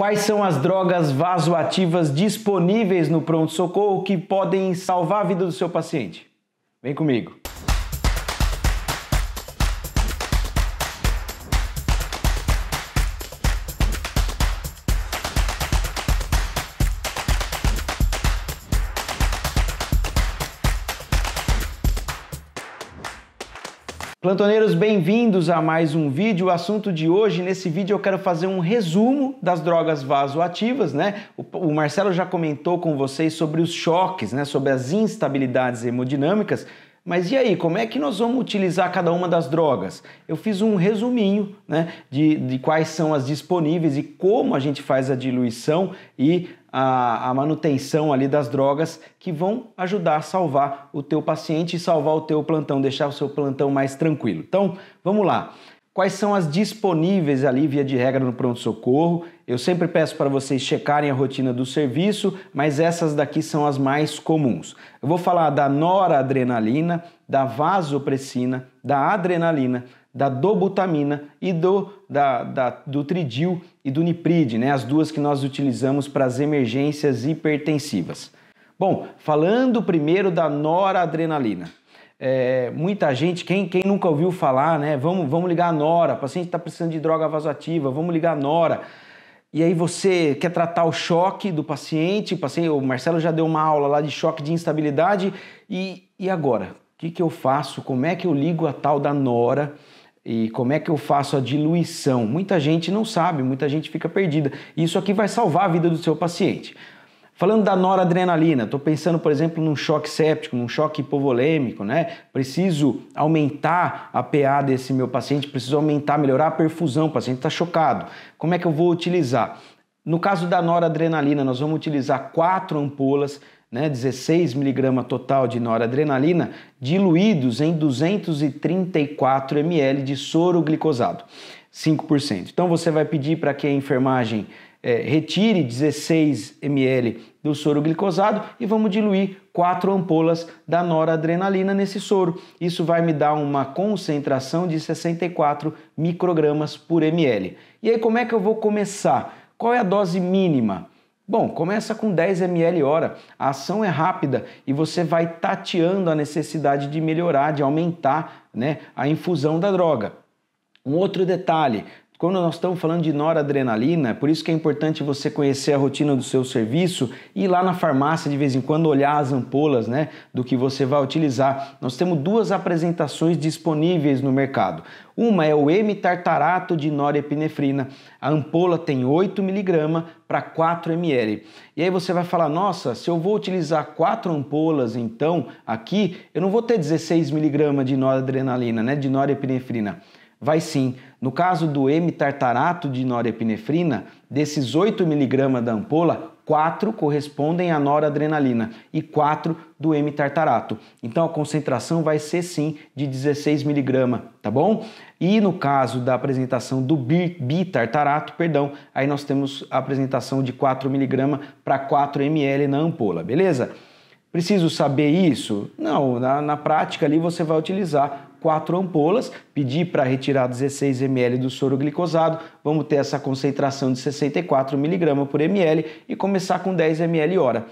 Quais são as drogas vasoativas disponíveis no pronto-socorro que podem salvar a vida do seu paciente? Vem comigo. Plantoneiros, bem-vindos a mais um vídeo. O assunto de hoje, nesse vídeo eu quero fazer um resumo das drogas vasoativas, né? O Marcelo já comentou com vocês sobre os choques, né? Sobre as instabilidades hemodinâmicas mas e aí, como é que nós vamos utilizar cada uma das drogas? Eu fiz um resuminho né, de, de quais são as disponíveis e como a gente faz a diluição e a, a manutenção ali das drogas que vão ajudar a salvar o teu paciente e salvar o teu plantão, deixar o seu plantão mais tranquilo. Então, vamos lá quais são as disponíveis ali via de regra no pronto-socorro. Eu sempre peço para vocês checarem a rotina do serviço, mas essas daqui são as mais comuns. Eu vou falar da noradrenalina, da vasopressina, da adrenalina, da dobutamina e do, da, da, do tridil e do nipride, né? as duas que nós utilizamos para as emergências hipertensivas. Bom, falando primeiro da noradrenalina. É, muita gente, quem, quem nunca ouviu falar, né? Vamos, vamos ligar a Nora, o paciente está precisando de droga vasoativa, vamos ligar a Nora. E aí você quer tratar o choque do paciente, o, paciente, o Marcelo já deu uma aula lá de choque de instabilidade, e, e agora? O que, que eu faço? Como é que eu ligo a tal da Nora? E como é que eu faço a diluição? Muita gente não sabe, muita gente fica perdida. Isso aqui vai salvar a vida do seu paciente. Falando da noradrenalina, estou pensando, por exemplo, num choque séptico, num choque hipovolêmico, né? Preciso aumentar a PA desse meu paciente, preciso aumentar, melhorar a perfusão, o paciente está chocado. Como é que eu vou utilizar? No caso da noradrenalina, nós vamos utilizar quatro ampolas, né, 16 mg total de noradrenalina, diluídos em 234 ml de soro glicosado, 5%. Então você vai pedir para que a é enfermagem é, retire 16 ml do soro glicosado e vamos diluir 4 ampolas da noradrenalina nesse soro. Isso vai me dar uma concentração de 64 microgramas por ml. E aí como é que eu vou começar? Qual é a dose mínima? Bom, começa com 10 ml hora. A ação é rápida e você vai tateando a necessidade de melhorar, de aumentar né, a infusão da droga. Um outro detalhe, quando nós estamos falando de noradrenalina, é por isso que é importante você conhecer a rotina do seu serviço e ir lá na farmácia de vez em quando olhar as ampolas, né, do que você vai utilizar. Nós temos duas apresentações disponíveis no mercado. Uma é o M-tartarato de norepinefrina. A ampola tem 8 mg para 4 ml. E aí você vai falar: "Nossa, se eu vou utilizar quatro ampolas então aqui, eu não vou ter 16 mg de noradrenalina, né, de norepinefrina". Vai sim. No caso do M-tartarato de norepinefrina, desses 8 mg da ampola, 4 correspondem à noradrenalina e 4 do M-tartarato. Então a concentração vai ser sim de 16 mg, tá bom? E no caso da apresentação do bitartarato, perdão, aí nós temos a apresentação de 4 mg para 4 ml na ampola, beleza? Preciso saber isso? Não, na, na prática ali você vai utilizar quatro ampolas, pedir para retirar 16 ml do soro glicosado, vamos ter essa concentração de 64 mg por ml e começar com 10 ml hora.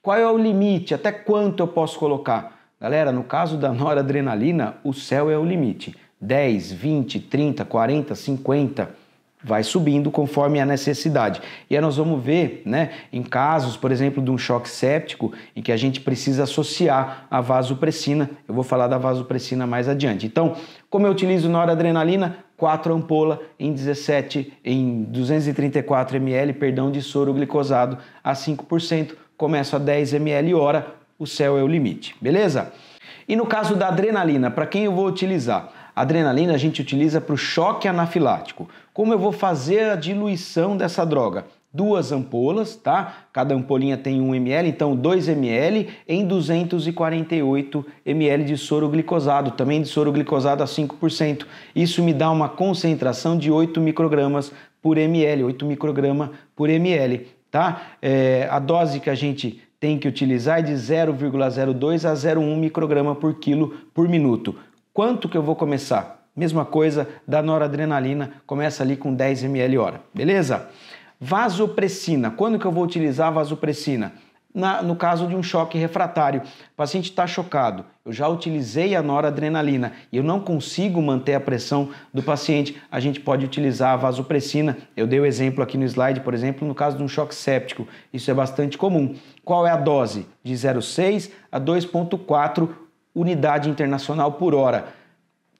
Qual é o limite? Até quanto eu posso colocar? Galera, no caso da noradrenalina, o céu é o limite. 10, 20, 30, 40, 50 vai subindo conforme a necessidade. E aí nós vamos ver, né, em casos, por exemplo, de um choque séptico, em que a gente precisa associar a vasopressina. Eu vou falar da vasopressina mais adiante. Então, como eu utilizo noradrenalina, 4 ampola em 17 em 234 ml, perdão, de soro glicosado a 5%, começo a 10 ml hora, o céu é o limite, beleza? E no caso da adrenalina, para quem eu vou utilizar? adrenalina a gente utiliza para o choque anafilático. Como eu vou fazer a diluição dessa droga? Duas ampolas, tá? Cada ampolinha tem 1 ml, então 2 ml em 248 ml de soro glicosado, também de soro glicosado a 5%. Isso me dá uma concentração de 8 microgramas por ml, 8 micrograma por ml, tá? É, a dose que a gente tem que utilizar é de 0,02 a 0,1 micrograma por quilo por minuto. Quanto que eu vou começar? Mesma coisa da noradrenalina, começa ali com 10 ml hora, beleza? Vasopressina, quando que eu vou utilizar a vasopressina? Na, no caso de um choque refratário. O paciente está chocado, eu já utilizei a noradrenalina e eu não consigo manter a pressão do paciente, a gente pode utilizar a vasopressina. Eu dei o um exemplo aqui no slide, por exemplo, no caso de um choque séptico, isso é bastante comum. Qual é a dose? De 0,6 a 2,4 unidade internacional por hora.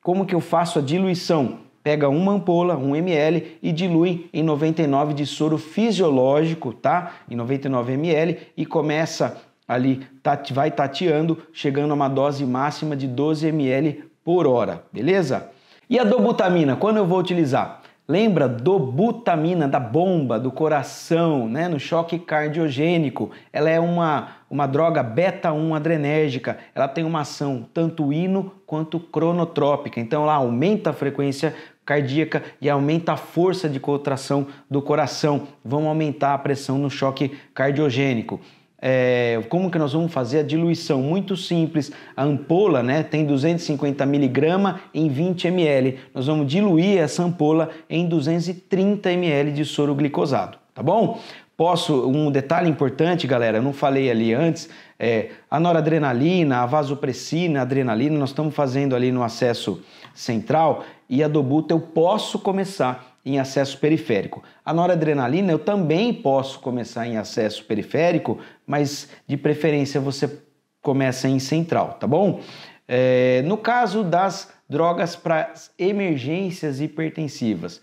Como que eu faço a diluição? Pega uma ampola, 1 um ml, e dilui em 99 de soro fisiológico, tá? Em 99 ml e começa ali, tá, vai tateando, chegando a uma dose máxima de 12 ml por hora, beleza? E a dobutamina, quando eu vou utilizar? Lembra dobutamina da bomba do coração, né, no choque cardiogênico? Ela é uma uma droga beta-1 adrenérgica. Ela tem uma ação tanto hino quanto cronotrópica. Então ela aumenta a frequência cardíaca e aumenta a força de contração do coração. Vão aumentar a pressão no choque cardiogênico. É, como que nós vamos fazer a diluição? Muito simples. A ampola né, tem 250 miligrama em 20 ml. Nós vamos diluir essa ampola em 230 ml de soro glicosado, tá bom? Posso, um detalhe importante, galera, eu não falei ali antes, é, a noradrenalina, a vasopressina, a adrenalina, nós estamos fazendo ali no acesso central e a dobuta eu posso começar em acesso periférico. A noradrenalina eu também posso começar em acesso periférico, mas de preferência você começa em central, tá bom? É, no caso das drogas para emergências hipertensivas,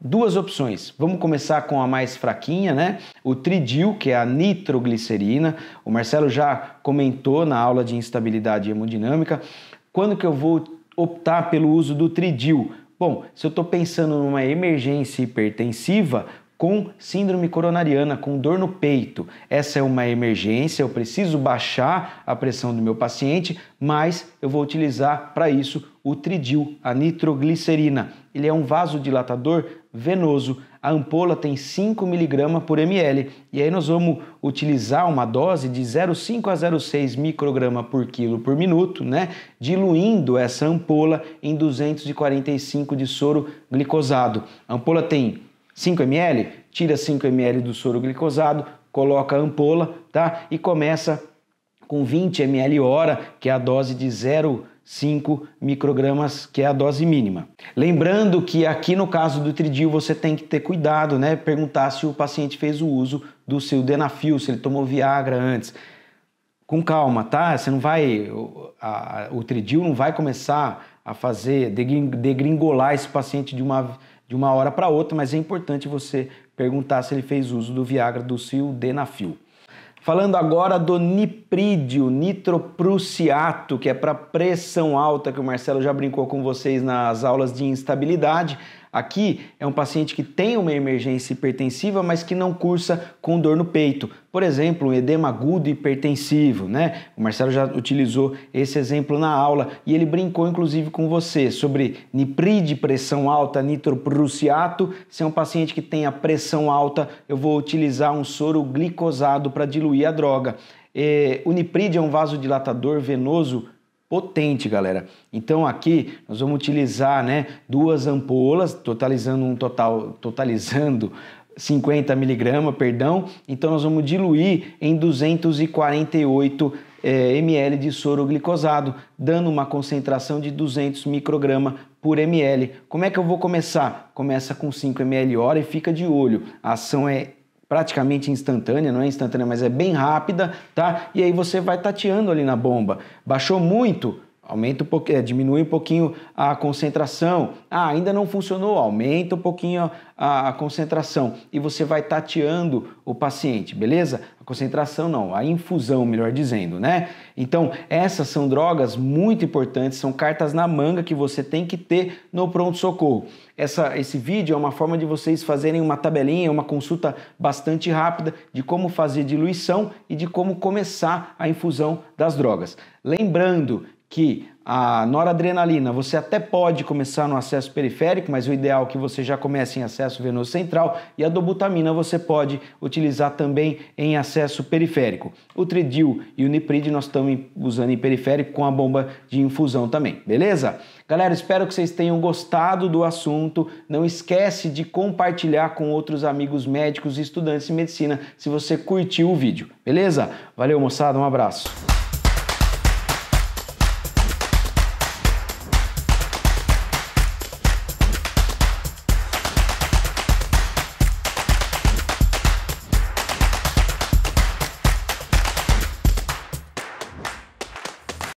duas opções. Vamos começar com a mais fraquinha, né? O tridil, que é a nitroglicerina. O Marcelo já comentou na aula de instabilidade hemodinâmica. Quando que eu vou optar pelo uso do tridil? Bom, se eu estou pensando numa emergência hipertensiva, com síndrome coronariana, com dor no peito. Essa é uma emergência, eu preciso baixar a pressão do meu paciente, mas eu vou utilizar para isso o tridil, a nitroglicerina. Ele é um vasodilatador venoso. A ampola tem 5 mg por ml e aí nós vamos utilizar uma dose de 0,5 a 0,6 micrograma por quilo por minuto, né? Diluindo essa ampola em 245 de soro glicosado. A ampola tem 5 ml, tira 5 ml do soro glicosado, coloca a ampola, tá? E começa com 20 ml hora, que é a dose de 0,5 microgramas, que é a dose mínima. Lembrando que aqui no caso do tridil você tem que ter cuidado, né? Perguntar se o paciente fez o uso do seu denafil, se ele tomou Viagra antes. Com calma, tá? Você não vai. A, a, o tridil não vai começar a fazer, degringolar esse paciente de uma de uma hora para outra, mas é importante você perguntar se ele fez uso do Viagra, do Sildenafil. Falando agora do niprídio, nitroprussiato, que é para pressão alta, que o Marcelo já brincou com vocês nas aulas de instabilidade. Aqui é um paciente que tem uma emergência hipertensiva, mas que não cursa com dor no peito. Por exemplo, um edema agudo hipertensivo, né? O Marcelo já utilizou esse exemplo na aula e ele brincou inclusive com você sobre nipride, pressão alta, nitroprussiato. Se é um paciente que tem a pressão alta, eu vou utilizar um soro glicosado para diluir a droga. É, o nipride é um vasodilatador venoso potente, galera. Então aqui nós vamos utilizar, né, duas ampolas, totalizando um total, totalizando 50 miligramas, perdão. Então nós vamos diluir em 248 é, ml de soro glicosado, dando uma concentração de 200 micrograma por ml. Como é que eu vou começar? Começa com 5 ml hora e fica de olho. A ação é praticamente instantânea, não é instantânea, mas é bem rápida, tá? E aí você vai tateando ali na bomba. Baixou muito, Aumenta um pouquinho, eh, diminui um pouquinho a concentração. Ah, ainda não funcionou, aumenta um pouquinho a, a concentração e você vai tateando o paciente, beleza? A concentração não, a infusão, melhor dizendo, né? Então, essas são drogas muito importantes, são cartas na manga que você tem que ter no pronto socorro. Essa, esse vídeo é uma forma de vocês fazerem uma tabelinha, uma consulta bastante rápida de como fazer diluição e de como começar a infusão das drogas. Lembrando que a noradrenalina você até pode começar no acesso periférico, mas o ideal é que você já comece em acesso venoso central e a dobutamina você pode utilizar também em acesso periférico. O tridil e o niprid nós estamos usando em periférico com a bomba de infusão também, beleza? Galera, espero que vocês tenham gostado do assunto. Não esquece de compartilhar com outros amigos médicos e estudantes de medicina se você curtiu o vídeo, beleza? Valeu, moçada, um abraço.